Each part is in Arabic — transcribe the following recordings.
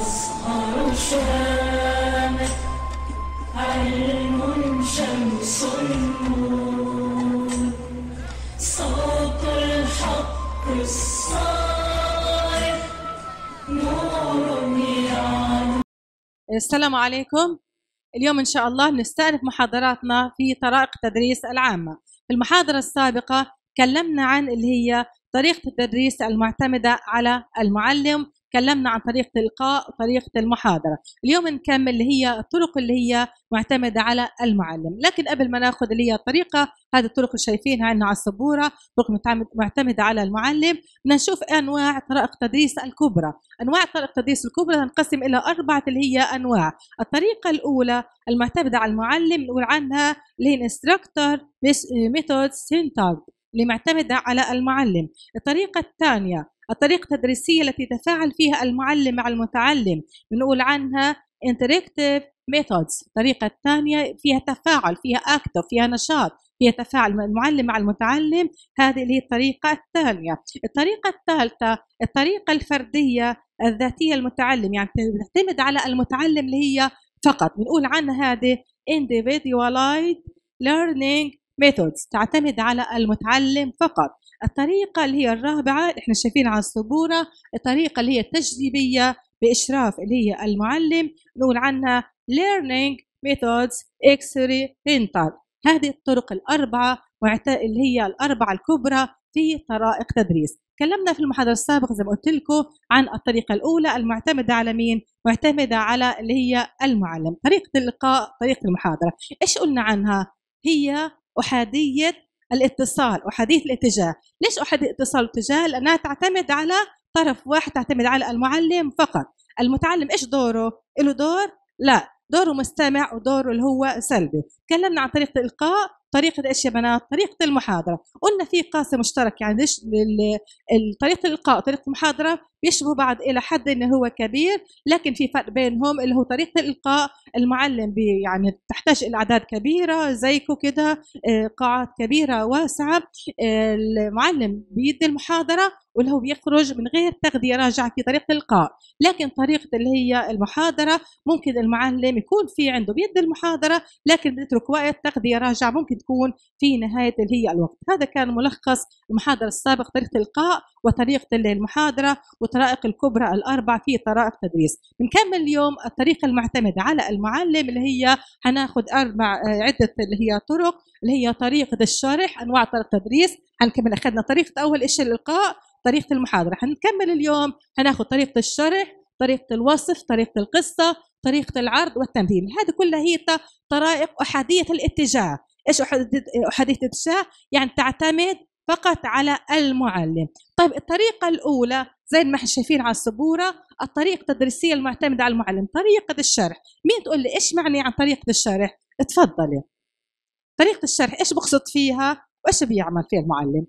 أصغر شامة علم شمس صوت الحق الصارخ نور يعلم السلام عليكم اليوم إن شاء الله نستأنف محاضراتنا في طرائق التدريس العامة في المحاضرة السابقة تكلمنا عن اللي هي طريقة التدريس المعتمدة على المعلم تكلمنا عن طريقه القاء طريقه المحاضره اليوم نكمل اللي هي الطرق اللي هي معتمده على المعلم لكن قبل ما ناخذ اللي هي الطريقه هذه الطرق اللي شايفينها عندنا على السبوره طرق معتمده على المعلم بدنا نشوف انواع طرق تدريس الكبرى انواع طرق تدريس الكبرى تنقسم الى اربعه اللي هي انواع الطريقه الاولى المعتمده على المعلم نقول عنها اللي هي الانستراكتور ميثود سنترد اللي معتمدة على المعلم الطريقة الثانية الطريقة التدريسية التي تفاعل فيها المعلم مع المتعلم بنقول عنها interactive methods الطريقة الثانية فيها تفاعل فيها أكتف فيها نشاط فيها تفاعل المعلم مع المتعلم هذه اللي هي الطريقة الثانية الطريقة الثالثة الطريقة الفردية الذاتية المتعلم يعني تعتمد على المتعلم اللي هي فقط بنقول عنها هذه individualized learning methods تعتمد على المتعلم فقط الطريقة اللي هي الرابعة احنا شايفين على السبورة الطريقة اللي هي التجريبية بإشراف اللي هي المعلم نقول عنها learning methods experimental هذه الطرق الأربعة اللي هي الأربعة الكبرى في طرائق تدريس تكلمنا في المحاضرة السابقة زي ما قلت لكم عن الطريقة الأولى المعتمدة على مين؟ معتمدة على اللي هي المعلم طريقة اللقاء طريقة المحاضرة إيش قلنا عنها؟ هي أحادية الاتصال وحديث الاتجاه ليش أحد اتصال واتجاه لأنها تعتمد على طرف واحد تعتمد على المعلم فقط المتعلم إيش دوره له دور لا دوره مستمع ودوره اللي هو سلبي تكلمنا عن طريقة الإلقاء طريقه ايش يا بنات طريقه المحاضره قلنا في قاسه مشترك يعني ليش طريقه الالقاء وطريقه المحاضره بيشبهوا بعض الى حد انه هو كبير لكن في فرق بينهم اللي هو طريقه الالقاء المعلم بي يعني تحتاج الى اعداد كبيره زيكو كده آه، قاعات كبيره واسعه آه، المعلم بيدي المحاضره واللي هو بيخرج من غير تغذيه راجعه في طريقه الالقاء لكن طريقه اللي هي المحاضره ممكن المعلم يكون في عنده بيدي المحاضره لكن بيترك وقت تغذيه راجعه ممكن يكون في نهاية اللي هي الوقت هذا كان ملخص المحاضرة السابقة طريقة الإلقاء وطريقة المحاضرة وطرائق الكبرى الأربع في طرائق تدريس بنكمل اليوم الطريقة المعتمدة على المعلم اللي هي هناخد أربع آه، عدة اللي هي طرق اللي هي طريقة الشرح أنواع طرق تدريس هنكمل أخذنا طريقة أول شيء الإلقاء طريقة المحاضرة هنكمل اليوم هناخد طريقة الشرح طريقة الوصف طريقة القصة طريقة العرض والتمثيل هذه كلها هي طرائق أحادية الاتجاه ايش احاديث الشاه يعني تعتمد فقط على المعلم طيب الطريقة الأولى زي ما احنا شايفين على السبورة الطريقة التدريسية المعتمدة على المعلم طريقة الشرح مين تقول لي إيش معني عن يعني طريقة الشرح تفضلي طريقة الشرح إيش بقصد فيها وإيش بيعمل فيها المعلم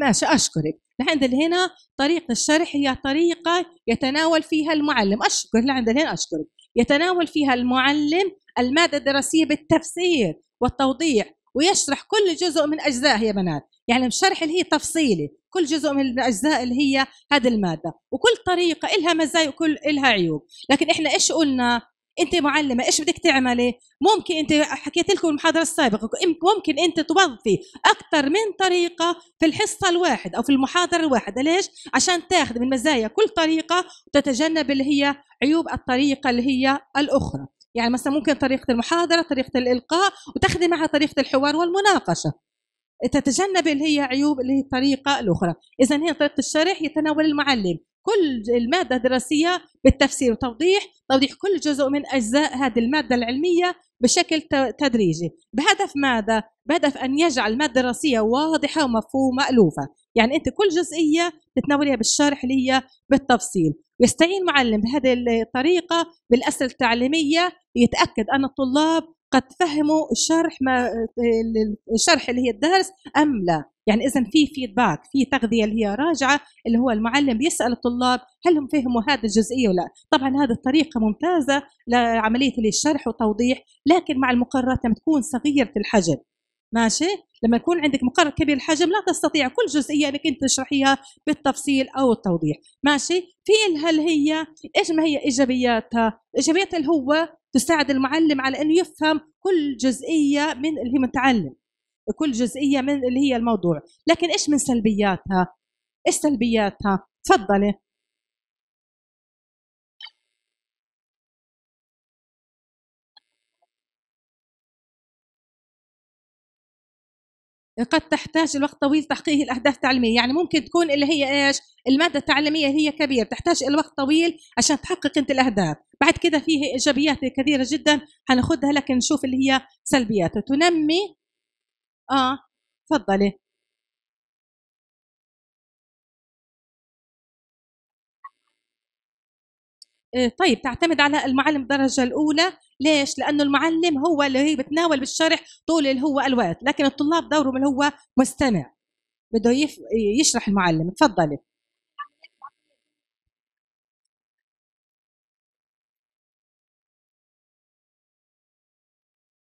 ماشي أشكرك لعند هنا طريقة الشرح هي طريقة يتناول فيها المعلم أشكر لعند هنا أشكرك يتناول فيها المعلم المادة الدراسية بالتفسير والتوضيح ويشرح كل جزء من أجزاء يا بنات يعني الشرح اللي هي تفصيلي كل جزء من الأجزاء اللي هي هذه المادة وكل طريقة لها مزايا وكل لها عيوب لكن إحنا إيش قلنا انت معلمه ايش بدك تعملي ممكن انت حكيت لكم المحاضره السابقه ممكن انت توظفي اكثر من طريقه في الحصه الواحده او في المحاضره الواحده ليش عشان تاخذ من مزايا كل طريقه وتتجنب اللي هي عيوب الطريقه اللي هي الاخرى يعني مثلا ممكن طريقه المحاضره طريقه الالقاء وتاخذي معها طريقه الحوار والمناقشه تتجنب اللي هي عيوب اللي هي الطريقه الاخرى، اذا هي طريقه الشرح يتناول المعلم كل الماده الدراسيه بالتفسير وتوضيح، توضيح كل جزء من اجزاء هذه الماده العلميه بشكل تدريجي، بهدف ماذا؟ بهدف ان يجعل الماده الدراسيه واضحه ومفهومه مألوفة يعني انت كل جزئيه تتناولها بالشرح اللي هي بالتفصيل، يستعين المعلم بهذه الطريقه بالاسئله التعليميه يتأكد ان الطلاب قد فهموا الشرح ما الشرح اللي هي الدرس ام لا يعني اذا في فيدباك في تغذيه اللي هي راجعه اللي هو المعلم بيسال الطلاب هل هم فهموا هذه الجزئيه ولا طبعا هذه الطريقه ممتازه لعمليه الشرح وتوضيح لكن مع المقررات لما تكون صغيره الحجم ماشي لما يكون عندك مقرر كبير الحجم لا تستطيع كل جزئيه انك انت تشرحيها بالتفصيل او التوضيح ماشي في هل هي ايش ما هي ايجابياتها ايجابياتها اللي هو تساعد المعلم على انه يفهم كل جزئيه من اللي هي متعلم كل جزئيه من اللي هي الموضوع لكن ايش من سلبياتها ايش سلبياتها تفضلي قد تحتاج لوقت طويل تحقيق الاهداف التعليميه يعني ممكن تكون اللي هي ايش الماده التعليميه هي كبيره تحتاج الى وقت طويل عشان تحقق انت الاهداف بعد كده فيه ايجابيات كثيره جدا هناخذها لكن نشوف اللي هي سلبيات تنمي اه تفضلي إيه، طيب تعتمد على المعلم الدرجه الاولى ليش؟ لانه المعلم هو اللي هي بتناول بالشرح طول اللي هو الوقت، لكن الطلاب دورهم اللي هو مستمع بده يشرح المعلم، تفضلي.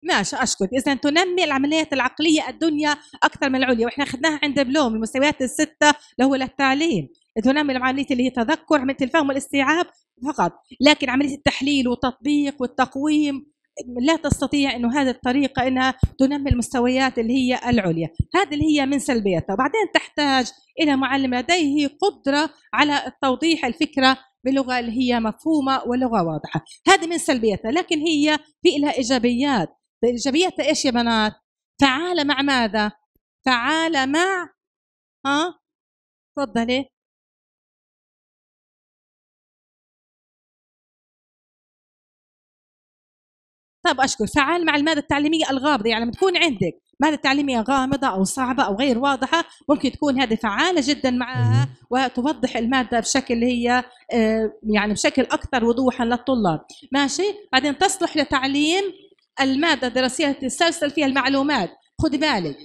ماشي اشكرك اذا تنمي العمليات العقليه الدنيا اكثر من العليا واحنا اخذناها عند بلوم المستويات السته اللي هو للتعليم تنمي العمليه اللي هي تذكر عمليه الفهم والاستيعاب فقط لكن عملية التحليل والتطبيق والتقويم لا تستطيع انه هذه الطريقه انها تنمي المستويات اللي هي العليا، هذه اللي هي من سلبيتها، وبعدين تحتاج الى معلم لديه قدره على توضيح الفكره بلغه اللي هي مفهومه ولغه واضحه، هذه من سلبيتها، لكن هي في لها ايجابيات، ايجابياتها ايش يا بنات؟ فعاله مع ماذا؟ فعاله مع ها؟ تفضلي طيب أشكر فعال مع المادة التعليمية الغامضة يعني لما تكون عندك مادة تعليمية غامضة أو صعبة أو غير واضحة ممكن تكون هذه فعالة جدا معها وتوضح المادة بشكل هي آه، يعني بشكل أكثر وضوحا للطلاب ماشي بعدين تصلح لتعليم المادة الدراسية التي تسلسل فيها المعلومات خذي بالك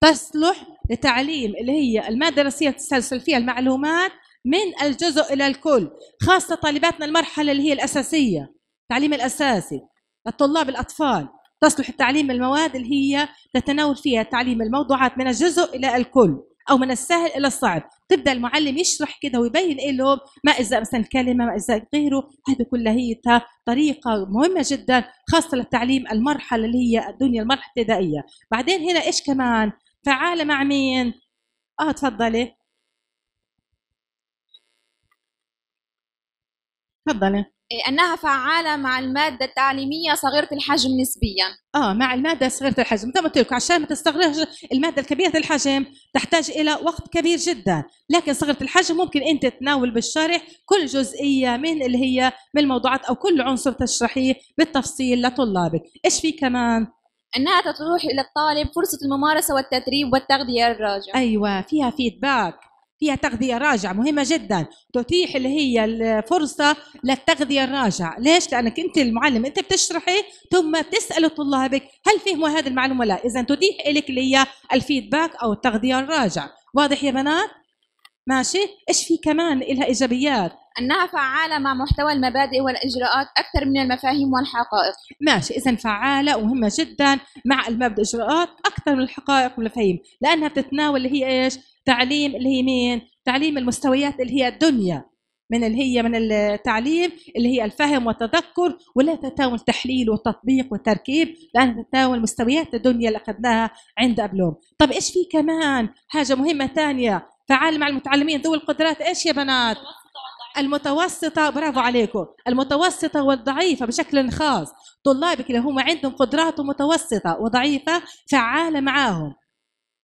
تصلح لتعليم اللي هي المادة الدراسية تسلسل فيها المعلومات من الجزء إلى الكل خاصة طالباتنا المرحلة اللي هي الأساسية التعليم الأساسي للطلاب الأطفال تصلح التعليم المواد اللي هي تتناول فيها تعليم الموضوعات من الجزء إلى الكل او من السهل الى الصعب تبدا المعلم يشرح كده ويبين إيه له ما اجزاء مثلا كلمه ما اجزاء غيره هذه كلها طريقه مهمه جدا خاصه للتعليم المرحله اللي هي الدنيا المرحله الابتدائيه بعدين هنا ايش كمان فعاله مع مين اه تفضلي تفضلي إيه، انها فعاله مع الماده التعليميه صغيره الحجم نسبيا اه مع الماده صغيره الحجم مثل ما قلت لكم عشان ما تستغرقش الماده الكبيره الحجم تحتاج الى وقت كبير جدا لكن صغيره الحجم ممكن انت تناول بالشرح كل جزئيه من اللي هي من الموضوعات او كل عنصر تشرحيه بالتفصيل لطلابك ايش في كمان انها إلى الطالب فرصه الممارسه والتدريب والتغذيه الراجعه ايوه فيها فيدباك فيها تغذية راجعة مهمة جدا تتيح اللي هي الفرصة للتغذية الراجعة ليش؟ لأنك أنت المعلم أنت بتشرحي ثم بتسأل طلابك هل فهموا هذه المعلومة ولا إذا تتيح لك اللي هي الفيدباك أو التغذية الراجعة واضح يا بنات؟ ماشي ايش في كمان لها ايجابيات انها فعاله مع محتوى المبادئ والاجراءات اكثر من المفاهيم والحقائق ماشي اذا فعاله ومهمه جدا مع المبادئ والاجراءات اكثر من الحقائق والمفاهيم لانها بتتناول اللي هي ايش تعليم اللي هي مين تعليم المستويات اللي هي الدنيا من اللي هي من التعليم اللي هي الفهم والتذكر ولا تتناول التحليل والتطبيق والتركيب لأنها تتناول مستويات الدنيا اللي أخذناها عند أبلوم طب إيش في كمان حاجة مهمة ثانية تعال مع المتعلمين ذوي القدرات ايش يا بنات المتوسطة برافو عليكم المتوسطة والضعيفة بشكل خاص طلابك اللي هم عندهم قدرات متوسطة وضعيفة فعالة معاهم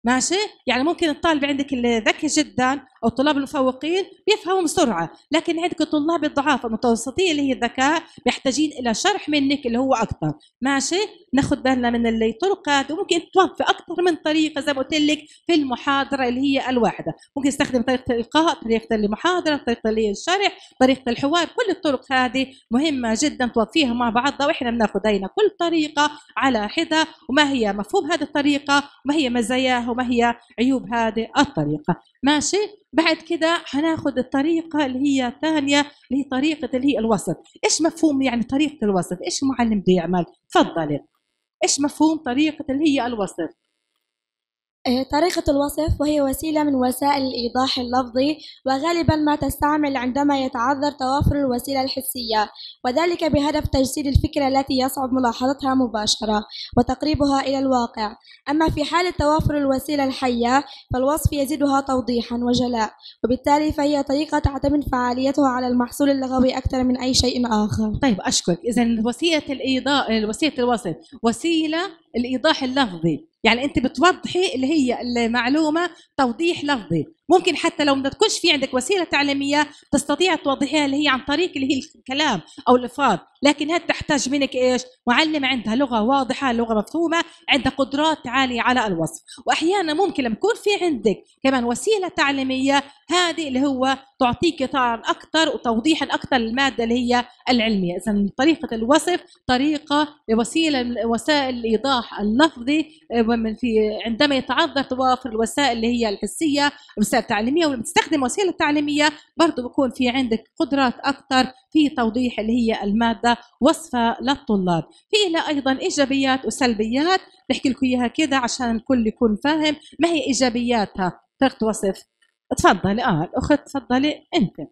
ماشي يعني ممكن الطالب عندك الذكي جدا او الطلاب المفوقين بيفهموا بسرعه لكن عندك الطلاب الضعاف المتوسطين اللي هي الذكاء محتاجين الى شرح منك اللي هو اكثر ماشي ناخذ بالنا من الطرقات وممكن توفي اكثر من طريقه زي ما قلت لك في المحاضره اللي هي الواحده ممكن تستخدم طريقه الالقاء طريقه المحاضره طريقه الشرح طريقه الحوار كل الطرق هذه مهمه جدا توفيها مع بعضها واحنا بناخذ كل طريقه على حده وما هي مفهوم هذه الطريقه وما هي مزاياها وما هي عيوب هذه الطريقة ماشي بعد كده هناخد الطريقة اللي هي الثانية اللي هي طريقة اللي هي الوسط إيش مفهوم يعني طريقة الوسط إيش المعلم بيعمل تفضلي إيش مفهوم طريقة اللي هي الوسط آه، طريقة الوصف وهي وسيلة من وسائل الإيضاح اللفظي وغالبا ما تستعمل عندما يتعذر توافر الوسيلة الحسية وذلك بهدف تجسيد الفكرة التي يصعب ملاحظتها مباشرة وتقريبها إلى الواقع أما في حالة توافر الوسيلة الحية فالوصف يزيدها توضيحا وجلاء وبالتالي فهي طريقة تعتمد فعاليتها على المحصول اللغوي أكثر من أي شيء آخر طيب أشكرك إذا وسيلة الإيضاح وسيلة الوصف وسيلة الإيضاح اللفظي يعني انت بتوضحي اللي هي المعلومه توضيح لفظي ممكن حتى لو ما تكونش في عندك وسيله تعليميه تستطيع توضحها اللي هي عن طريق اللي هي الكلام او الالفاظ لكن هذا تحتاج منك ايش معلم عندها لغه واضحه لغه مفهومه عندها قدرات عاليه على الوصف واحيانا ممكن لما يكون في عندك كمان وسيله تعليميه هذه اللي هو تعطيك اطارا اكثر وتوضيحا اكثر للماده اللي هي العلميه اذا طريقه الوصف طريقه وسيله وسائل الايضاح اللفظي آه، في عندما يتعذر توافر الوسائل اللي هي الحسيه الوسائل التعليميه وبتستخدم وسيله تعليميه برضه بكون في عندك قدرات اكثر في توضيح اللي هي الماده وصفها للطلاب في لها ايضا ايجابيات وسلبيات بحكي لكم اياها كده عشان الكل يكون فاهم ما هي ايجابياتها طريقه وصف تفضلي اه الاخت تفضلي انت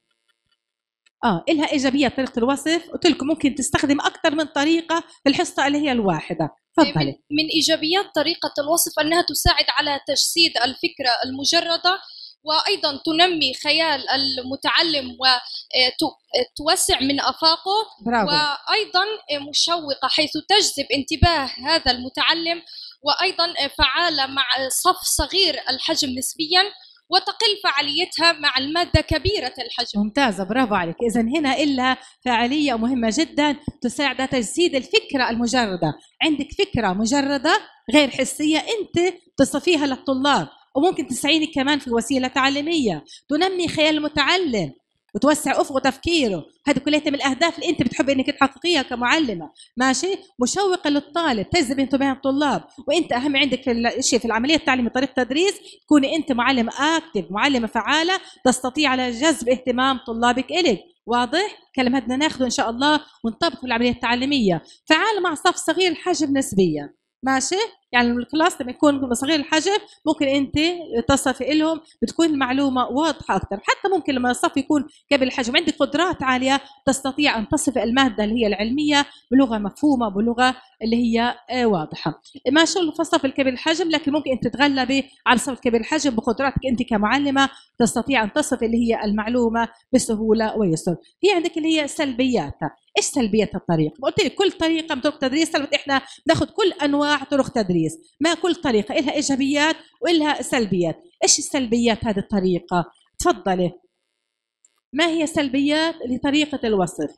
اه لها ايجابيات طريقه الوصف قلت لكم ممكن تستخدم اكثر من طريقه في الحصه اللي هي الواحده تفضلي من ايجابيات طريقه الوصف انها تساعد على تجسيد الفكره المجرده وايضا تنمي خيال المتعلم وتوسع من افاقه برافو. وايضا مشوقه حيث تجذب انتباه هذا المتعلم وايضا فعاله مع صف صغير الحجم نسبيا وتقل فعاليتها مع المادة كبيرة الحجم ممتازة برافو عليك إذا هنا إلا فعالية مهمة جدا تساعد تجسيد الفكرة المجردة عندك فكرة مجردة غير حسية أنت تصفيها للطلاب وممكن تسعيني كمان في وسيله تعليميه تنمي خيال المتعلم وتوسع افقه تفكيره هذه كلها من الاهداف اللي انت بتحب انك تحققيها كمعلمه ماشي مشوقه للطالب تجذب انتباه الطلاب وانت اهم عندك في الشيء في العمليه التعليميه طريقه التدريس تكوني انت معلم اكتف معلمه فعاله تستطيع على جذب اهتمام طلابك الك واضح؟ الكلام هذا ناخذه ان شاء الله ونطبقه في العمليه التعليميه فعال مع صف صغير الحجم نسبيا ماشي؟ يعني الكلاس لما يكون صغير الحجم ممكن انت تصفي لهم بتكون المعلومه واضحه اكثر حتى ممكن لما الصف يكون قبل الحجم عندك قدرات عاليه تستطيع ان تصف الماده اللي هي العلميه بلغه مفهومه بلغه اللي هي آه، واضحه ما في الصف الكبير الحجم لكن ممكن انت تتغلبي على الصف الكبير الحجم بقدراتك انت كمعلمه تستطيع ان تصف اللي هي المعلومه بسهوله ويسر في عندك اللي هي سلبياتها ايش سلبيات الطريق قلت لك كل طريقه من طرق تدريس احنا ناخذ كل انواع طرق تدريس التدريس مع كل طريقه لها ايجابيات ولها سلبيات ايش السلبيات هذه الطريقه تفضلي ما هي سلبيات لطريقه الوصف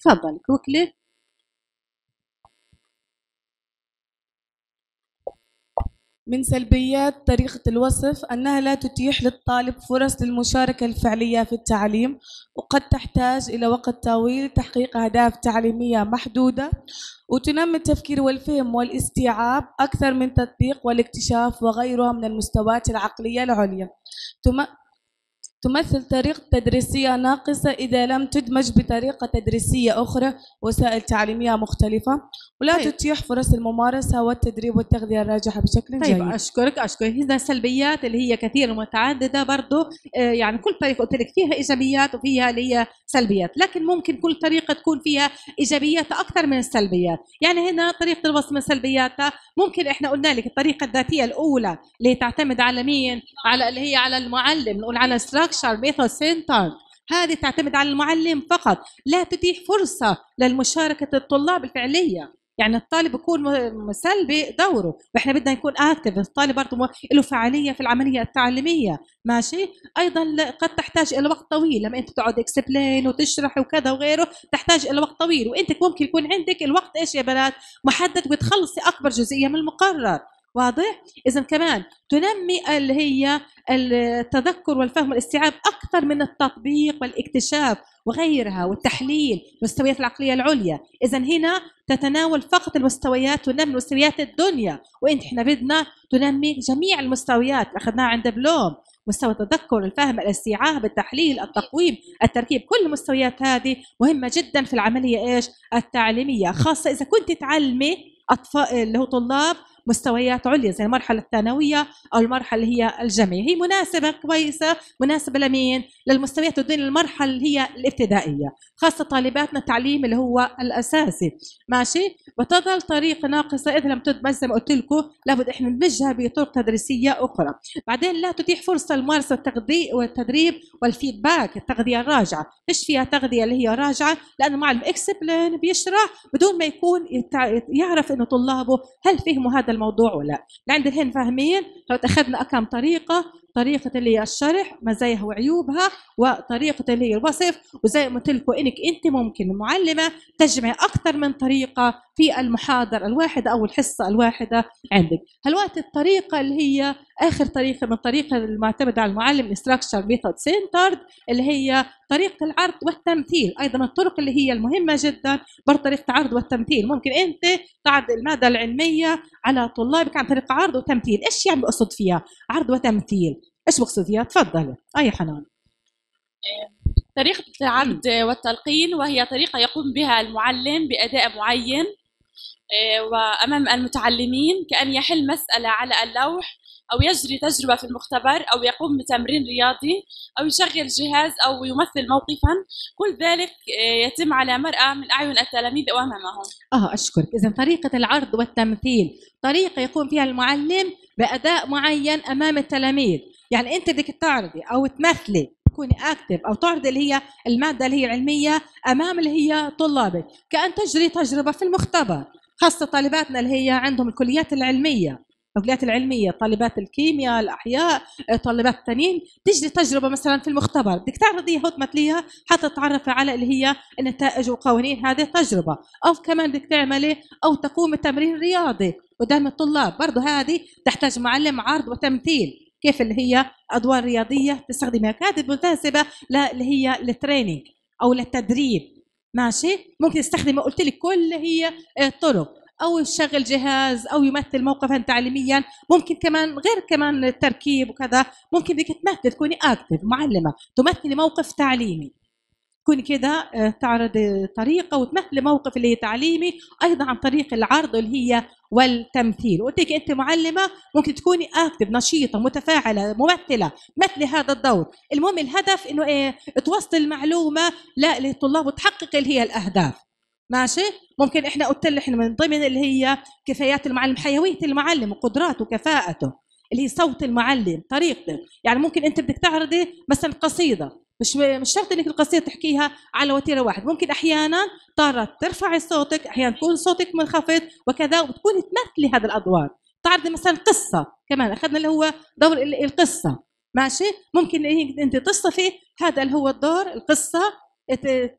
تفضل كوكلي من سلبيات طريقة الوصف أنها لا تتيح للطالب فرص للمشاركة الفعلية في التعليم وقد تحتاج إلى وقت طويل تحقيق أهداف تعليمية محدودة وتنمي التفكير والفهم والاستيعاب أكثر من تطبيق والاكتشاف وغيرها من المستويات العقلية العليا تمثل طريقة تدريسية ناقصة إذا لم تدمج بطريقة تدريسية أخرى وسائل تعليمية مختلفة ولا طيب. تتيح فرص الممارسة والتدريب والتغذية الراجحة بشكل طيب جيد طيب أشكرك أشكرك هنا سلبيات اللي هي كثير ومتعددة برضو آه، يعني كل طريقة قلت لك فيها إيجابيات وفيها اللي هي سلبيات لكن ممكن كل طريقة تكون فيها إيجابيات أكثر من السلبيات يعني هنا طريقة الوصف من سلبياتها ممكن إحنا قلنا لك الطريقة الذاتية الأولى اللي تعتمد على مين على اللي هي على المعلم نقول على structure method centered هذه تعتمد على المعلم فقط لا تتيح فرصة للمشاركة الطلاب الفعلية يعني الطالب يكون سلبي دوره واحنا بدنا يكون اكتف الطالب برضه له فعاليه في العمليه التعليميه ماشي ايضا قد تحتاج الى وقت طويل لما انت تقعد اكسبلين وتشرح وكذا وغيره تحتاج الى وقت طويل وانت ممكن يكون عندك الوقت ايش يا بنات محدد وتخلصي اكبر جزئيه من المقرر واضح؟ إذا كمان تنمي اللي هي التذكر والفهم والاستيعاب أكثر من التطبيق والاكتشاف وغيرها والتحليل المستويات العقلية العليا إذا هنا تتناول فقط المستويات تنمي مستويات الدنيا وأنت إحنا بدنا تنمي جميع المستويات أخذناها عند بلوم مستوى التذكر الفهم الاستيعاب التحليل التقويم التركيب كل المستويات هذه مهمة جدا في العملية إيش التعليمية خاصة إذا كنت تعلمي أطفال اللي هو طلاب مستويات عليا زي المرحله الثانويه او المرحله اللي هي الجامعيه هي مناسبه كويسه مناسبه لمين للمستويات ودين المرحله اللي هي الابتدائيه خاصه طالباتنا التعليم اللي هو الاساسي ماشي وتظل طريق ناقصه اذا لم تدمج زي ما قلت لكم لابد احنا ندمجها بطرق تدريسيه اخرى بعدين لا تتيح فرصه لممارسه التغذيه والتدريب والفيدباك التغذيه الراجعه ايش فيها تغذيه اللي هي راجعه لانه معلم اكسبلين بيشرح بدون ما يكون يعرف انه طلابه هل فهموا هذا الموضوع ولا لعند الحين فاهمين اخذنا كم طريقه طريقة اللي هي الشرح مزاياها وعيوبها وطريقة اللي هي الوصف وزي ما قلت لكم انك انت ممكن معلمة تجمع اكثر من طريقة في المحاضرة الواحدة او الحصة الواحدة عندك، وقت الطريقة اللي هي اخر طريقه من الطريقه المعتمده على المعلم Structure ميثود سنترد اللي هي طريقه العرض والتمثيل ايضا الطرق اللي هي المهمه جدا برضه طريقه عرض والتمثيل ممكن انت تعرض الماده العلميه على طلابك عن طريق عرض وتمثيل ايش يعني بقصد فيها عرض وتمثيل ايش بقصد فيها تفضلي اي حنان طريقة العرض والتلقين وهي طريقة يقوم بها المعلم بأداء معين آه، وأمام المتعلمين كأن يحل مسألة على اللوح أو يجري تجربة في المختبر أو يقوم بتمرين رياضي أو يشغل جهاز أو يمثل موقفا كل ذلك آه، يتم على مرأى من أعين التلاميذ وأمامهم آه أشكرك إذا طريقة العرض والتمثيل طريقة يقوم فيها المعلم بأداء معين أمام التلاميذ يعني أنت بدك تعرضي أو تمثلي تكوني اكتف او تعرضي اللي هي الماده اللي هي العلميه امام اللي هي طلابك كان تجري تجربه في المختبر خاصه طالباتنا اللي هي عندهم الكليات العلميه الكليات العلميه طالبات الكيمياء الاحياء آه، طالبات التنين تجري تجربه مثلا في المختبر بدك تعرضيها وتمثليها حتى تتعرفي على اللي هي النتائج وقوانين هذه التجربه او كمان بدك تعملي او تقوم بتمرين رياضي قدام الطلاب برضه هذه تحتاج معلم عرض وتمثيل كيف اللي هي ادوار رياضيه تستخدمها هذه منتسبه اللي هي التريننج او للتدريب ماشي ممكن تستخدمي قلت لك كل هي الطرق آه، او يشغل جهاز او يمثل موقفا تعليميا ممكن كمان غير كمان التركيب وكذا ممكن بدك تمثل تكوني اكتف معلمه تمثلي موقف تعليمي تكوني كده آه، تعرض طريقه وتمثلي موقف اللي هي تعليمي ايضا عن طريق العرض اللي هي والتمثيل وقلت لك انت معلمه ممكن تكوني اكتف نشيطه متفاعله ممثله مثل هذا الدور المهم الهدف انه ايه توصل المعلومه للطلاب وتحقق اللي هي الاهداف ماشي ممكن احنا قلت لك احنا من ضمن اللي هي كفايات المعلم حيويه المعلم وقدراته وكفاءته اللي هي صوت المعلم طريقته يعني ممكن انت بدك تعرضي مثلا قصيده مش مش شرط انك القصيده تحكيها على وتيره واحد ممكن احيانا ترى ترفعي صوتك احيانا تكون صوتك منخفض وكذا وبتكوني تمثلي هذا الادوار تعرضي مثلا قصه كمان اخذنا اللي هو دور القصه ماشي ممكن انك انت تصفي هذا اللي هو الدور القصه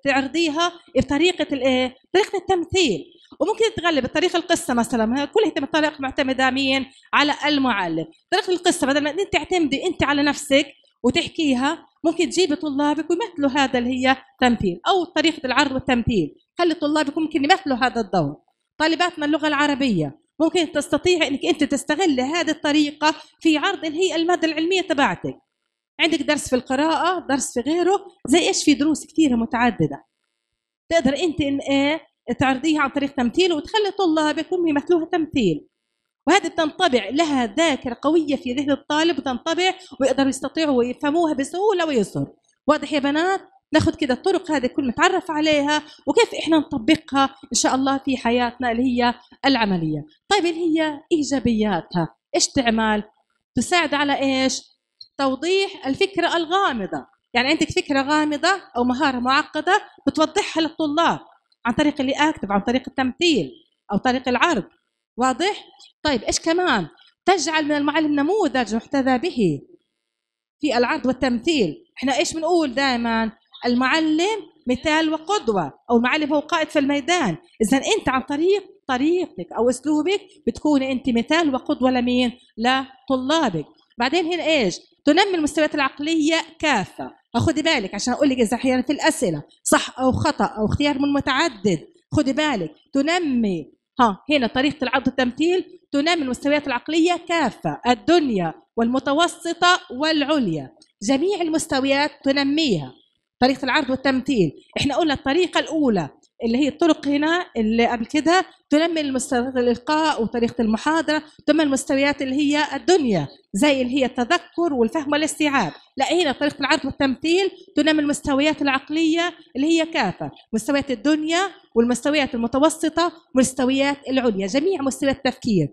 تعرضيها بطريقه الايه؟ طريقه التمثيل وممكن تتغلب بطريقه القصه مثلا كلها طريقه معتمده مين على المعلم طريقه القصه بدل ما انت تعتمدي انت على نفسك وتحكيها ممكن تجيبي طلابك ويمثلوا هذا اللي هي تمثيل او طريقه العرض والتمثيل خلي طلابك ممكن يمثلوا هذا الدور طالباتنا اللغه العربيه ممكن تستطيع انك انت تستغلي هذه الطريقه في عرض اللي هي الماده العلميه تبعتك عندك درس في القراءة درس في غيره زي ايش في دروس كثيرة متعددة تقدر انت ان ايه تعرضيها عن طريق تمثيل وتخلي طلابك هم يمثلوها تمثيل وهذه بتنطبع لها ذاكرة قوية في ذهن الطالب وتنطبع ويقدروا يستطيعوا ويفهموها بسهولة ويسر واضح يا بنات ناخذ كده الطرق هذه كل نتعرف عليها وكيف احنا نطبقها ان شاء الله في حياتنا اللي هي العمليه طيب اللي هي ايجابياتها ايش تعمل تساعد على ايش توضيح الفكرة الغامضة يعني عندك فكرة غامضة أو مهارة معقدة بتوضحها للطلاب عن طريق اللي أكتب عن طريق التمثيل أو طريق العرض واضح؟ طيب إيش كمان؟ تجعل من المعلم نموذج يحتذى به في العرض والتمثيل احنا ايش بنقول دائما المعلم مثال وقدوة أو المعلم هو قائد في الميدان إذا أنت عن طريق طريقتك أو أسلوبك بتكون أنت مثال وقدوة لمين لطلابك بعدين هنا إيش تنمي المستويات العقليه كافه خدي بالك عشان اقول لك اذا احيانا في الاسئله صح او خطا او اختيار من متعدد خذي بالك تنمي ها هنا طريقه العرض التمثيل تنمي المستويات العقليه كافه الدنيا والمتوسطه والعليا جميع المستويات تنميها طريقه العرض والتمثيل احنا قلنا الطريقه الاولى اللي هي الطرق هنا اللي قبل كده تنمي مستويات الإلقاء وطريقة المحاضرة ثم المستويات اللي هي الدنيا زي اللي هي التذكر والفهم والاستيعاب لا هنا طريقة العرض والتمثيل تنمي المستويات العقلية اللي هي كافة مستويات الدنيا والمستويات المتوسطة والمستويات العليا جميع مستويات التفكير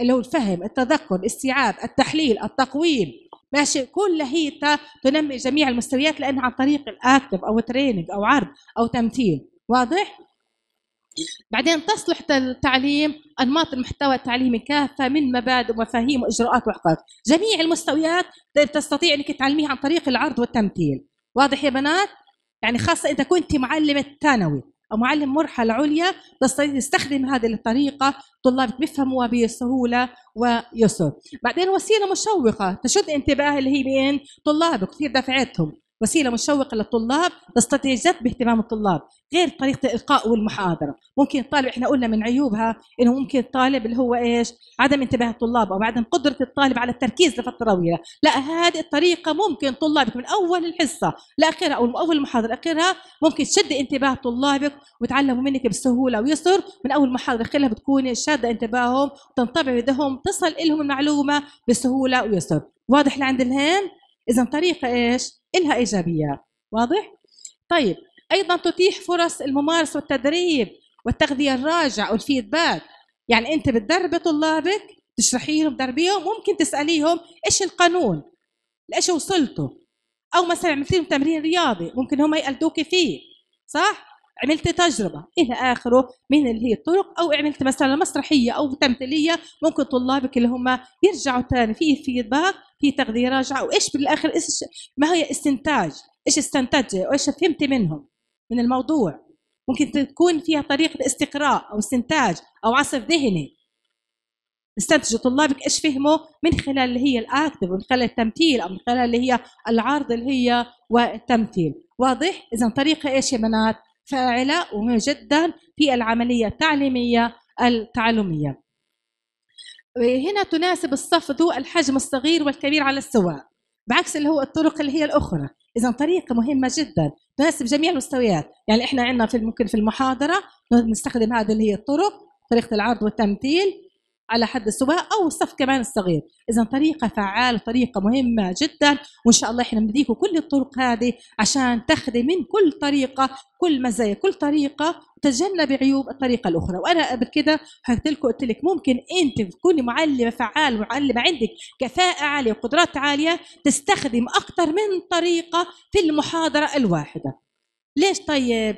اللي هو الفهم التذكر الاستيعاب التحليل التقويم ماشي كل هي تنمي جميع المستويات لانها عن طريق الاكتف او تريننج او عرض او تمثيل واضح؟ بعدين تصلح التعليم انماط المحتوى التعليمي كافه من مبادئ ومفاهيم واجراءات وحقائق، جميع المستويات تستطيع انك تعلميها عن طريق العرض والتمثيل، واضح يا بنات؟ يعني خاصه اذا كنت معلمه ثانوي او معلم مرحله عليا تستطيع تستخدم هذه الطريقه طلابك بيفهموها بسهوله ويسر، بعدين وسيله مشوقه تشد انتباه اللي هي بين طلابك كثير دفعتهم، وسيله مشوقه للطلاب جذب باهتمام الطلاب غير طريقه الالقاء والمحاضره ممكن الطالب احنا قلنا من عيوبها انه ممكن الطالب اللي هو ايش عدم انتباه الطلاب او عدم قدره الطالب على التركيز لفتره طويله لا هذه الطريقه ممكن طلابك من اول الحصه لاخرها او اول المحاضره لاخرها ممكن تشد انتباه طلابك ويتعلموا منك بسهوله ويسر من اول محاضره خلها بتكون شاده انتباههم تنطبع يدهم تصل لهم المعلومه بسهوله ويسر واضح لعند الهين إذا طريقة إيش؟ إلها إيجابيات واضح؟ طيب أيضا تتيح فرص الممارسة والتدريب والتغذية الراجع والفيدباك يعني أنت بتدربي طلابك تشرحي لهم تدربيهم ممكن تسأليهم إيش القانون؟ لإيش وصلتوا؟ أو مثلا عملت لهم تمرين رياضي ممكن هم يقلدوك فيه صح؟ عملت تجربه الى اخره من اللي هي الطرق او عملت مثلا مسرحيه او تمثيليه ممكن طلابك اللي هم يرجعوا ثاني في فيدباك في تغذيه راجعه وايش بالاخر ايش ما هي استنتاج ايش استنتجت وايش فهمتي منهم من الموضوع ممكن تكون فيها طريقه استقراء او استنتاج او عصف ذهني استنتجوا طلابك ايش فهموا من خلال اللي هي الاكتف ومن خلال التمثيل او من خلال اللي هي العرض اللي هي والتمثيل واضح اذا طريقه ايش يا بنات فاعله ومهمه جدا في العمليه التعليميه التعلميه هنا تناسب الصف ذو الحجم الصغير والكبير على السواء بعكس اللي هو الطرق اللي هي الاخرى اذا طريقه مهمه جدا تناسب جميع المستويات يعني احنا عندنا في ممكن في المحاضره نستخدم هذه اللي هي الطرق طريقه العرض والتمثيل على حد سواء او الصف كمان الصغير اذا طريقه فعاله طريقه مهمه جدا وان شاء الله احنا بنديكم كل الطرق هذه عشان تاخذي من كل طريقه كل مزايا كل طريقه تجنبي عيوب الطريقه الاخرى وانا قبل كده حكيت لكم قلت لك ممكن انت تكوني معلمه فعال معلمه عندك كفاءه عاليه وقدرات عاليه تستخدم اكثر من طريقه في المحاضره الواحده ليش طيب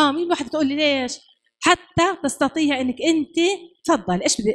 ها آه، مين واحد تقول لي ليش حتى تستطيع انك انت تفضل ايش بدي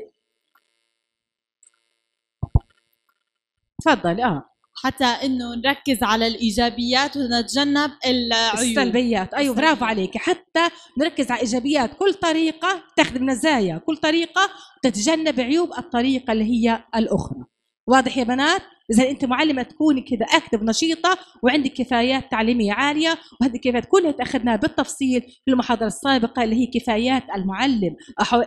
تفضل اه حتى انه نركز على الايجابيات ونتجنب العيوب السلبيات ايوه برافو عليك حتى نركز على ايجابيات كل طريقه تخدم مزايا كل طريقه تتجنب عيوب الطريقه اللي هي الاخرى واضح يا بنات اذا انت معلمه تكوني كذا اكتف نشيطه وعندك كفايات تعليميه عاليه وهذه الكفايات كلها تاخذناها بالتفصيل في المحاضره السابقه اللي هي كفايات المعلم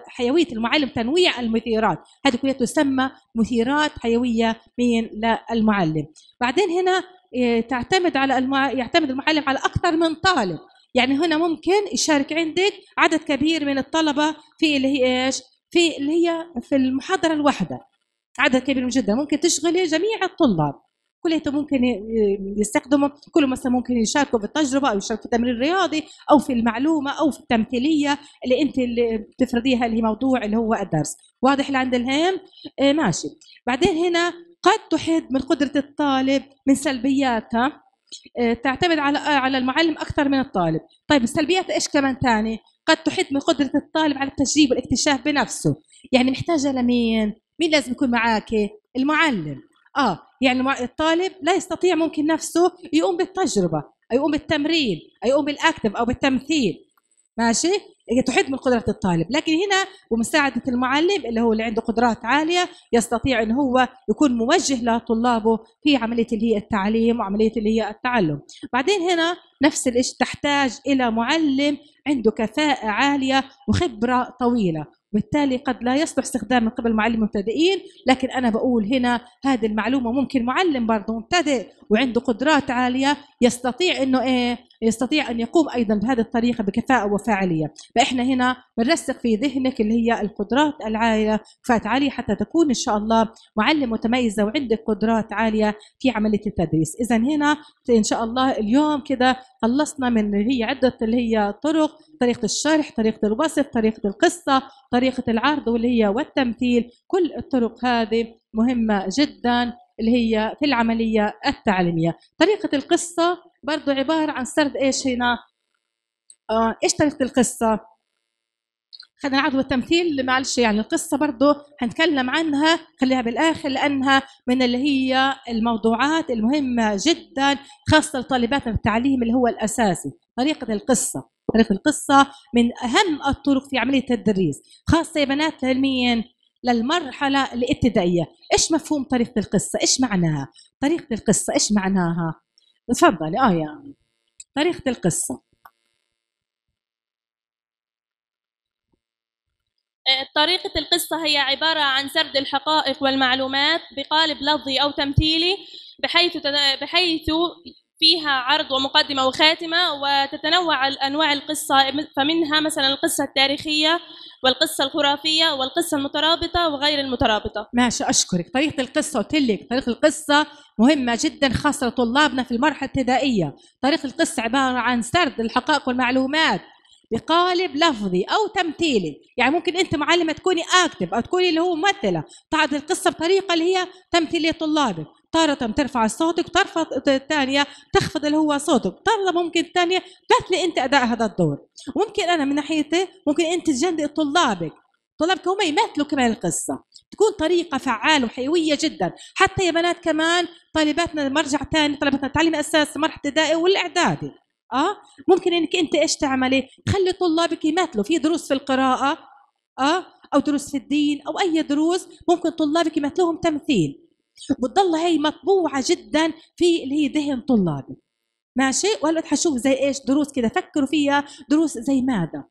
حيويه المعلم تنويع المثيرات هذه كلها تسمى مثيرات حيويه من المعلم بعدين هنا آه، تعتمد على المع... يعتمد المعلم على اكثر من طالب يعني هنا ممكن يشارك عندك عدد كبير من الطلبه في اللي هي ايش في اللي هي في المحاضره الواحده عدد كبير جدا ممكن تشغلي جميع الطلاب كلياتهم ممكن يستخدموا كلهم مثلا ممكن يشاركوا في التجربه او يشاركوا في التمرين الرياضي او في المعلومه او في التمثيليه اللي انت اللي بتفرضيها اللي هي موضوع اللي هو الدرس واضح لعند الهام آه ماشي بعدين هنا قد تحد من قدره الطالب من سلبياتها آه تعتمد على على المعلم اكثر من الطالب طيب السلبيات ايش كمان ثاني قد تحد من قدره الطالب على التجريب والاكتشاف بنفسه يعني محتاجه لمين مين لازم يكون معاك المعلم اه يعني الطالب لا يستطيع ممكن نفسه يقوم بالتجربه يقوم بالتمرين يقوم بالاكتف او بالتمثيل ماشي تحد من قدرة الطالب لكن هنا بمساعدة المعلم اللي هو اللي عنده قدرات عالية يستطيع أن هو يكون موجه لطلابه في عملية اللي هي التعليم وعملية اللي هي التعلم بعدين هنا نفس الشيء تحتاج إلى معلم عنده كفاءة عالية وخبرة طويلة وبالتالي قد لا يصلح استخدام من قبل معلم مبتدئين لكن أنا بقول هنا هذه المعلومة ممكن معلم برضه مبتدئ وعنده قدرات عالية يستطيع أنه إيه يستطيع ان يقوم ايضا بهذه الطريقه بكفاءه وفاعليه فاحنا هنا بنرسخ في ذهنك اللي هي القدرات العاليه كفاءات عاليه حتى تكون ان شاء الله معلم متميزه وعندك قدرات عاليه في عمليه التدريس اذا هنا ان شاء الله اليوم كده خلصنا من اللي هي عده اللي هي طرق طريقه الشرح طريقه الوصف طريقه القصه طريقه العرض واللي هي والتمثيل كل الطرق هذه مهمه جدا اللي هي في العملية التعليمية طريقة القصة برضو عبارة عن سرد إيش هنا آه إيش طريقة القصة خلينا نعرض والتمثيل معلش يعني القصة برضو هنتكلم عنها خليها بالآخر لأنها من اللي هي الموضوعات المهمة جدا خاصة لطالباتنا في التعليم اللي هو الأساسي طريقة القصة طريقة القصة من أهم الطرق في عملية التدريس خاصة يا بنات لمين؟ للمرحلة الابتدائية إيش مفهوم طريقة القصة إيش معناها طريقة القصة إيش معناها تفضلي آه يا طريقة القصة آه، طريقة القصة هي عبارة عن سرد الحقائق والمعلومات بقالب لفظي أو تمثيلي بحيث بحيث فيها عرض ومقدمة وخاتمة وتتنوع أنواع القصة فمنها مثلا القصة التاريخية والقصة الخرافية والقصة المترابطة وغير المترابطة ماشي أشكرك طريقة القصة قلت لك طريقة القصة مهمة جدا خاصة لطلابنا في المرحلة الابتدائية طريقة القصة عبارة عن سرد الحقائق والمعلومات بقالب لفظي او تمثيلي يعني ممكن انت معلمه تكوني اكتف او تكوني اللي هو ممثله تعرض القصه بطريقه اللي هي تمثيليه طلابك طارة ترفع صوتك وترفض الثانية تخفض اللي هو صوتك طالما ممكن الثانية تثني أنت أداء هذا الدور ممكن أنا من ناحيتي إيه؟ ممكن أنت تجندي طلابك طلابك هم يمثلوا كمان القصة تكون طريقة فعالة وحيوية جدا حتى يا بنات كمان طالباتنا مرجع ثاني طالباتنا تعليم أساس مرحلة ابتدائي والإعدادي اه ممكن انك انت ايش تعملي خلي طلابك يمثلوا في دروس في القراءه اه او دروس في الدين او اي دروس ممكن طلابك يمثلوهم تمثيل وتضل هي مطبوعه جدا في اللي هي ذهن طلابي ماشي وهلا حشوف زي ايش دروس كده فكروا فيها دروس زي ماذا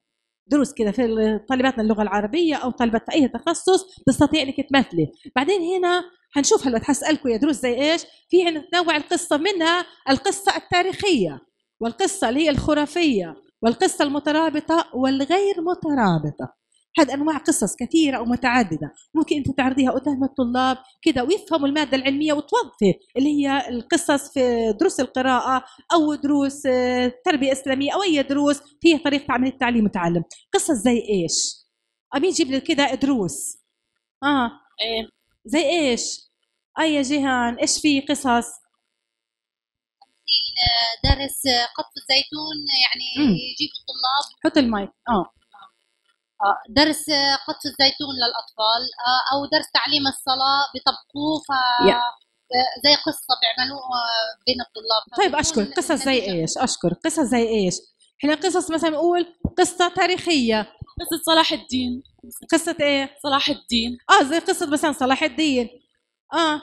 دروس كده في طالباتنا اللغه العربيه او طالبات اي تخصص تستطيع انك تمثلي بعدين هنا حنشوف هلا حسالكم يا دروس زي ايش في عندنا تنوع القصه منها القصه التاريخيه والقصه اللي هي الخرافيه والقصه المترابطه والغير مترابطه هذا انواع قصص كثيره ومتعدده ممكن انت تعرضيها قدام الطلاب كده ويفهموا الماده العلميه وتوظفي اللي هي القصص في دروس القراءه او دروس آه، تربيه اسلاميه او اي دروس هي طريقه عمليه التعليم والتعلم قصص زي ايش امين جيب لي كده دروس اه ايه زي ايش اي يا جيهان ايش في قصص آه، درس قطف الزيتون يعني يجيب الطلاب حط المايك اه درس قطف الزيتون للاطفال آه، او درس تعليم الصلاه بيطبقوه ف آه، زي قصه بيعملوها بين الطلاب طيب اشكر قصص زي ايش اشكر قصص زي ايش احنا قصص مثلا نقول قصه تاريخيه قصه صلاح الدين قصه ايه صلاح الدين اه زي قصه مثلا صلاح الدين اه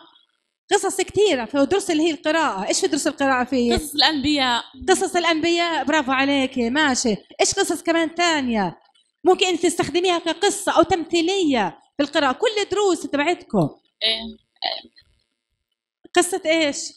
قصص كثيره في درس اللي هي القراءه ايش في درس القراءه فيه قصص الانبياء قصص الانبياء برافو عليك ماشي ايش قصص كمان ثانيه ممكن انت تستخدميها كقصه او تمثيليه بالقراءه كل دروس تبعتكم إيه. قصه ايش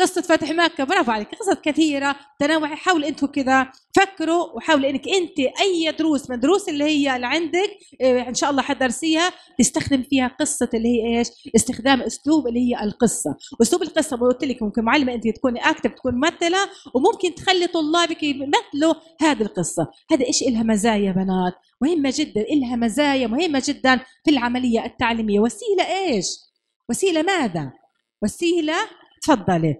قصة فتح مكة برافو عليك قصص كثيرة تنوع حاول أنتوا كذا فكروا وحاول أنك أنت أي دروس من الدروس اللي هي اللي عندك اه، إن شاء الله حدرسيها تستخدم فيها قصة اللي هي إيش استخدام أسلوب اللي هي القصة أسلوب القصة قلت لك ممكن معلمة أنت تكوني اكتب تكون ممثلة وممكن تخلي طلابك يمثلوا هذه القصة هذا إيش إلها مزايا بنات مهمة جدا إلها مزايا مهمة جدا في العملية التعليمية وسيلة إيش وسيلة ماذا وسيلة تفضلي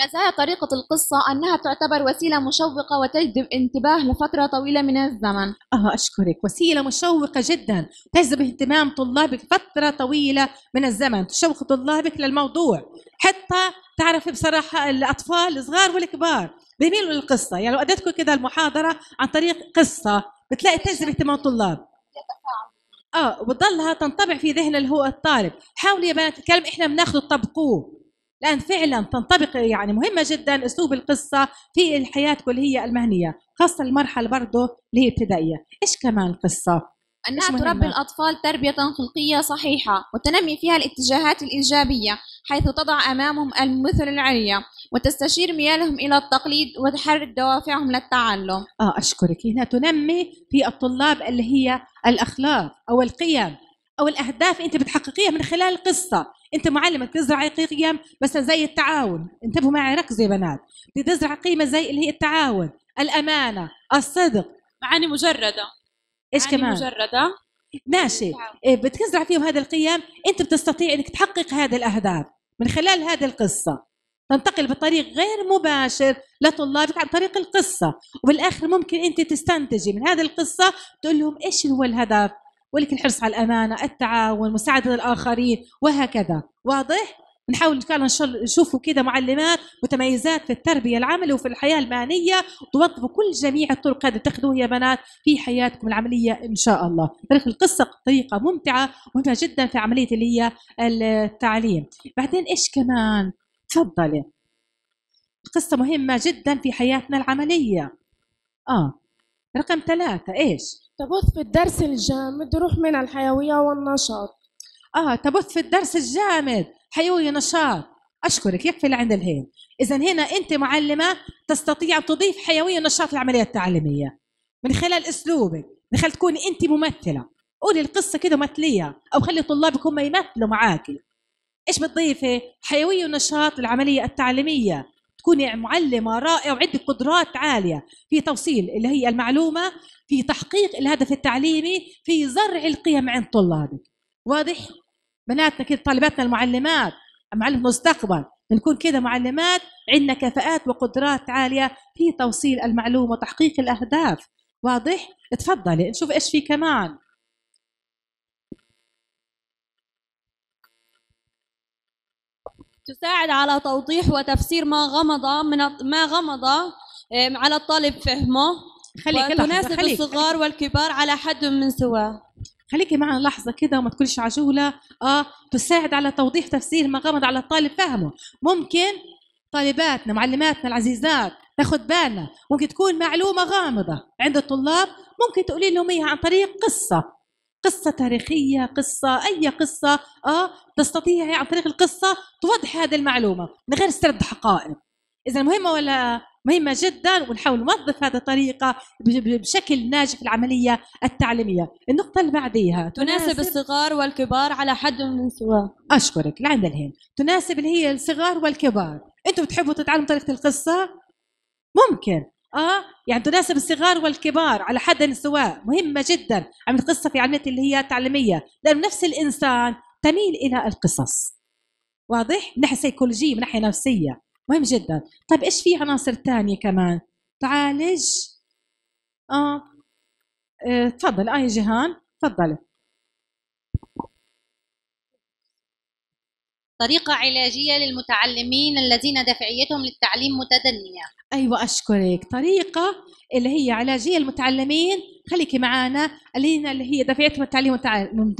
من مزايا طريقة القصة أنها تعتبر وسيلة مشوقة وتجذب انتباه لفترة طويلة من الزمن أه أشكرك وسيلة مشوقة جدا تجذب اهتمام طلابك فترة طويلة من الزمن تشوق طلابك للموضوع حتى تعرفي بصراحة الأطفال الصغار والكبار بيميلوا للقصة يعني لو أدتكم كده المحاضرة عن طريق قصة بتلاقي تجذب اهتمام الطلاب اه وبتضلها تنطبع في ذهن اللي هو الطالب حاولي يا بنات الكلام احنا بناخده طبقوه لان فعلا تنطبق يعني مهمه جدا اسلوب القصه في الحياه الكليه المهنيه خاصه المرحله برضه اللي هي ابتدائيه ايش كمان القصه أنها تربي الأطفال تربية خلقية صحيحة وتنمي فيها الاتجاهات الإيجابية حيث تضع أمامهم المثل العليا وتستشير ميالهم إلى التقليد وتحرك دوافعهم للتعلم آه أشكرك هنا تنمي في الطلاب اللي هي الأخلاق أو القيم او الاهداف انت بتحققيها من خلال القصه انت معلمه تزرعي قيم مثلا زي التعاون انتبهوا معي ركزوا يا بنات بتزرع قيمه زي اللي هي التعاون الامانه الصدق معاني مجرده ايش كمان مجرده ماشي إيه، بتزرع فيهم هذه القيم انت بتستطيع انك تحقق هذه الاهداف من خلال هذه القصه تنتقل بطريق غير مباشر لطلابك عن طريق القصة وبالآخر ممكن أنت تستنتجي من هذه القصة تقول لهم إيش هو الهدف ولكن حرص على الامانه، التعاون، مساعده الاخرين وهكذا، واضح؟ نحاول ان شاء الله نشوفوا كذا معلمات متميزات في التربيه العمل وفي الحياه المهنيه توظفوا كل جميع الطرق هذه اتخذوها يا بنات في حياتكم العمليه ان شاء الله، طريق القصه طريقه ممتعه مهمه جدا في عمليه اللي هي التعليم، بعدين ايش كمان؟ تفضلي. قصة مهمة جدا في حياتنا العملية. اه رقم ثلاثة ايش؟ تبث في الدرس الجامد روح من الحيوية والنشاط اه تبث في الدرس الجامد حيوية نشاط اشكرك يكفي لعند الهين اذا هنا انت معلمة تستطيع تضيف حيوية ونشاط للعملية التعليمية من خلال اسلوبك من خلال تكوني انت ممثلة قولي القصة كده مثلية او خلي طلابكم ما يمثلوا معاكي ايش بتضيفي حيوية ونشاط للعملية التعليمية تكوني يعني معلمه رائعه وعندك قدرات عاليه في توصيل اللي هي المعلومه في تحقيق الهدف التعليمي في زرع القيم عند طلابك واضح بناتنا كده طالباتنا المعلمات معلم المستقبل نكون كده معلمات عندنا كفاءات وقدرات عاليه في توصيل المعلومه وتحقيق الاهداف واضح اتفضلي نشوف ايش في كمان تساعد على توضيح وتفسير ما غمض من ما غمض على الطالب فهمه خليك وتناسب خليك الصغار خليك والكبار على حد من سواه خليكي معنا لحظة كده وما تكونش عجولة اه تساعد على توضيح تفسير ما غمض على الطالب فهمه ممكن طالباتنا معلماتنا العزيزات تاخد بالنا ممكن تكون معلومة غامضة عند الطلاب ممكن تقولي لهم إياها عن طريق قصة قصة تاريخية قصة أي قصة آه تستطيع يعني عن طريق القصة توضح هذه المعلومة من غير سرد حقائق إذا مهمة ولا مهمة جدا ونحاول نوظف هذه الطريقة بشكل ناجح في العملية التعليمية النقطة اللي بعديها تناسب, تناسب الصغار والكبار على حد من سواء أشكرك لعند الحين تناسب اللي هي الصغار والكبار أنتم بتحبوا تتعلموا طريقة القصة ممكن اه يعني تناسب الصغار والكبار على حد سواء مهمه جدا عملت قصه في علمية اللي هي تعليميه لانه نفس الانسان تميل الى القصص واضح من ناحيه سيكولوجيه من ناحيه نفسيه مهم جدا طيب ايش في عناصر ثانيه كمان تعالج اه, آه، تفضل اي جهان تفضلي طريقة علاجية للمتعلمين الذين دفعيتهم للتعليم متدنية أيوة أشكرك طريقة اللي هي علاجية للمتعلمين خليكي معانا اللي هي دفعيتهم التعليم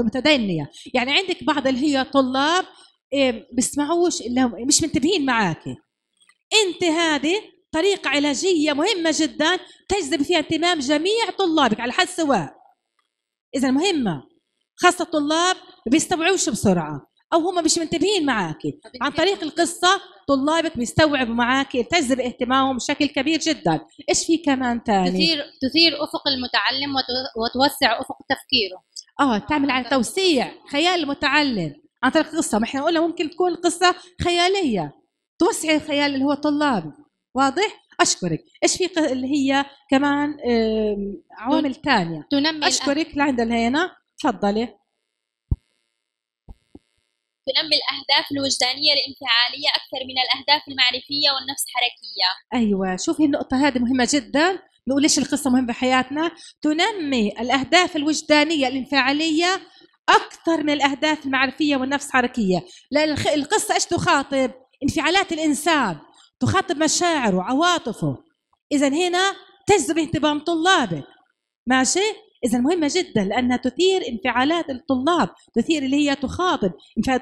متدنية يعني عندك بعض اللي هي طلاب إيه، بيسمعوش اللي مش منتبهين معاكي انت هذه طريقة علاجية مهمة جدا تجذب فيها اهتمام جميع طلابك على حد سواء إذا مهمة خاصة الطلاب بيستوعبوش بسرعة او هم مش منتبهين معك عن طريق القصه طلابك بيستوعبوا معك بتجذب اهتمامهم بشكل كبير جدا ايش في كمان ثاني تثير تثير افق المتعلم وتوسع افق تفكيره اه تعمل على توسيع خيال المتعلم عن طريق القصه ما احنا قلنا ممكن تكون القصه خياليه توسعي الخيال اللي هو طلابي واضح اشكرك ايش في اللي هي كمان عوامل ثانيه تنمي اشكرك لعند هنا تفضلي تنمي الأهداف الوجدانية الانفعالية أكثر من الأهداف المعرفية والنفس حركية أيوة شوفي النقطة هذه مهمة جدا نقول ليش القصة مهمة في حياتنا تنمي الأهداف الوجدانية الانفعالية أكثر من الأهداف المعرفية والنفس حركية لأن القصة إيش تخاطب انفعالات الإنسان تخاطب مشاعره وعواطفه إذا هنا تجذب اهتمام طلابك ماشي إذا مهمة جدا لأنها تثير انفعالات الطلاب تثير اللي هي تخاطب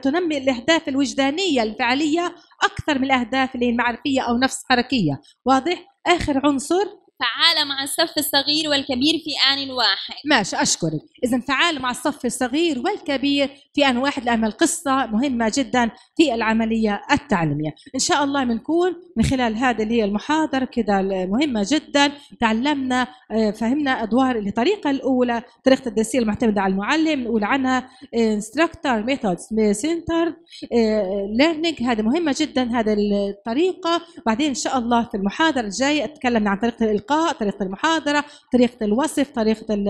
تنمي الأهداف الوجدانية الفعلية أكثر من الأهداف اللي المعرفية أو نفس حركية واضح؟ آخر عنصر فعالة مع الصف الصغير والكبير في آن واحد ماشي أشكرك إذا فعالة مع الصف الصغير والكبير في آن واحد لأن القصة مهمة جدا في العملية التعليمية إن شاء الله بنكون من خلال هذه اللي هي المحاضرة كده مهمة جدا تعلمنا آه، فهمنا أدوار الطريقة الأولى طريقة الدراسية المعتمدة على المعلم نقول عنها آه، instructor methods center آه، learning هذه مهمة جدا هذه الطريقة بعدين إن شاء الله في المحاضرة الجاية أتكلم عن طريقة الإلقاء اللقاء طريقه المحاضره طريقه الوصف طريقه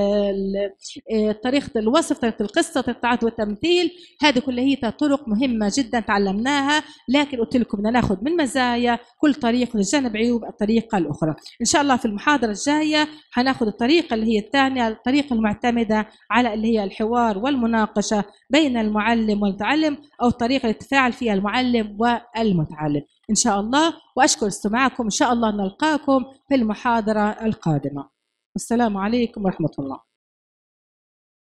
آه، طريقه الوصف طريقه القصه طريقه التعرض والتمثيل هذه كلها طرق مهمه جدا تعلمناها لكن قلت لكم بدنا ناخذ من مزايا كل طريق لجانب عيوب الطريقه الاخرى ان شاء الله في المحاضره الجايه حناخذ الطريقه اللي هي الثانيه الطريقه المعتمده على اللي هي الحوار والمناقشه بين المعلم والمتعلم او الطريقه اللي يتفاعل فيها المعلم والمتعلم إن شاء الله وأشكر استماعكم إن شاء الله نلقاكم في المحاضرة القادمة والسلام عليكم ورحمة الله